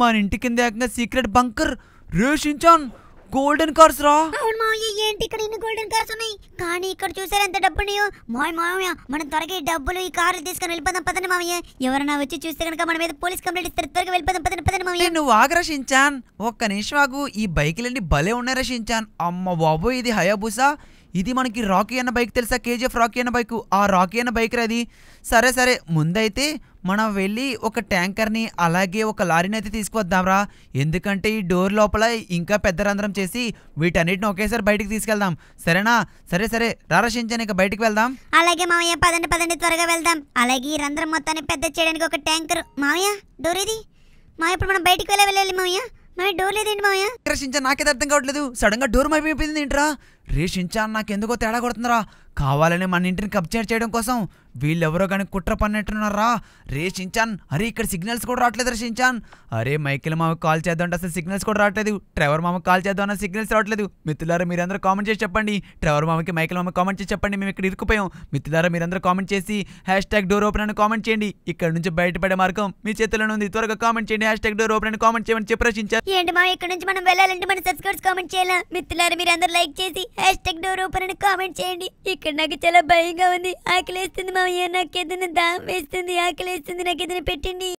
మన ఇంటి కింద ఏకంగా సీక్రెట్ బంకర్ రే షించాన్ గోల్డెన్ కార్స్ రా అవును మామయ్య ఏంటి ఇక్కడ ఇన్ని గోల్డెన్ కార్స్ ఉన్నాయి కానీ ఇక్కడ చూసారు ఎంత డబ్బుని మామయ్య మామయ్య మనం త్వరగా ఈ డబ్బులు ఈ కార్లు తీసుకొని వెళ్ళిపోదాం పదండి మామయ్య ఎవరైనా వచ్చి చూస్తే కనుక మన మీద పోలీస్ కంప్లైంట్ ఇస్తారు త్వరగా వెళ్ళిపోదాం పదండి పదండి మామయ్య నువ్వు ఆగరా షించాన్ ఒక్క నిమిషం ఆగు ఈ బైక్లన్నీ భలే ఉన్నారా షించాన్ అమ్మ బాబోయ్ ఇది హయాబుసా ఇది మనకి రాకీ అన్న బైక్ తెలుసా కేజీఎఫ్ రాకీ అన్న బైక్ ఆ రాకీ అన్న బైక్ రది సరే సరే ముందైతే మనం వెళ్ళి ఒక ట్యాంకర్ని అలాగే ఒక లారీని అయితే తీసుకువద్దాంరా ఎందుకంటే ఈ డోర్ లోపల ఇంకా పెద్ద రంధ్రం చేసి వీటన్నిటిని ఒకేసారి బయటికి తీసుకెళ్దాం సరేనా సరే సరే రారశించని ఇక వెళ్దాం అలాగే మామయ్య పదండి పదండి త్వరగా వెళ్దాం అలాగే ఈ రంధ్రం మొత్తాన్ని పెద్ద చేయడానికి ఒక ట్యాంకర్ మామయ్య డోర్ ఇది మా ఇప్పుడు మనం బయటికి వెళ్ళే వెళ్ళాలి మామయ్య మరి డోర్ లేదండి మామయ్య రక్షించా నాకేది కావట్లేదు సడన్ గా డోర్ మైపోయింది ఏంట్రా రేషించా నాకెందుకో తేడా కొడుతుందిరా కావాలని మన ఇంటిని కబ్జర్ చేయడం కోసం వీళ్ళెవరో కానీ కుట్ర పన్నట్టున్నారా రే షించాన్ అరే ఇక్కడ సిగ్నల్స్ కూడా రావట్లేదు రే షించాన్ అరే మైకిల్ మామ కాల్ చేద్దాం అంటే అసలు సిగ్నల్స్ కూడా రావట్లేదు డ్రైవర్ మామ కాల్ చేద్దాం అన్న సిగ్నల్స్ రావట్లేదు మిత్రులారా మీరందరూ కామెంట్ చేసి చెప్పండి డ్రైవర్ మామకి మైకిల్ మామ కామెంట్ చేసి చెప్పండి మేము ఇక్కడ ఇరుకుపోయాం మిత్రులారా మీరందరూ కామెంట్ చేసి హ్యాష్ ట్యాగ్ డోర్ ఓపెన్ అని కామెంట్ చేయండి ఇక్కడ నుంచి బయటపడే మార్గం మీ చేతిలోనే ఉంది త్వరగా కామెంట్ చేయండి హ్యాష్ ట్యాగ్ డోర్ ఓపెన్ అని కామెంట్ చేయమని చెప్పి రచించారు ఏంటి మా ఇక్కడ నుంచి మనం వెళ్ళాలంటే మన సబ్స్క్రైబర్స్ కామెంట్ చేయాలి మిత్రులారా మీరందరూ లైక్ చేసి హ్యాష్ ట్యాగ్ డోర్ ఓపెన్ అని కామెంట్ చేయండి ఇక్కడ ఇక్కడ నాకు చాలా భయంగా ఉంది మా మామయ్య నాకు ఏదైనా దాం వేస్తుంది వేస్తుంది నాకు ఏదైనా పెట్టండి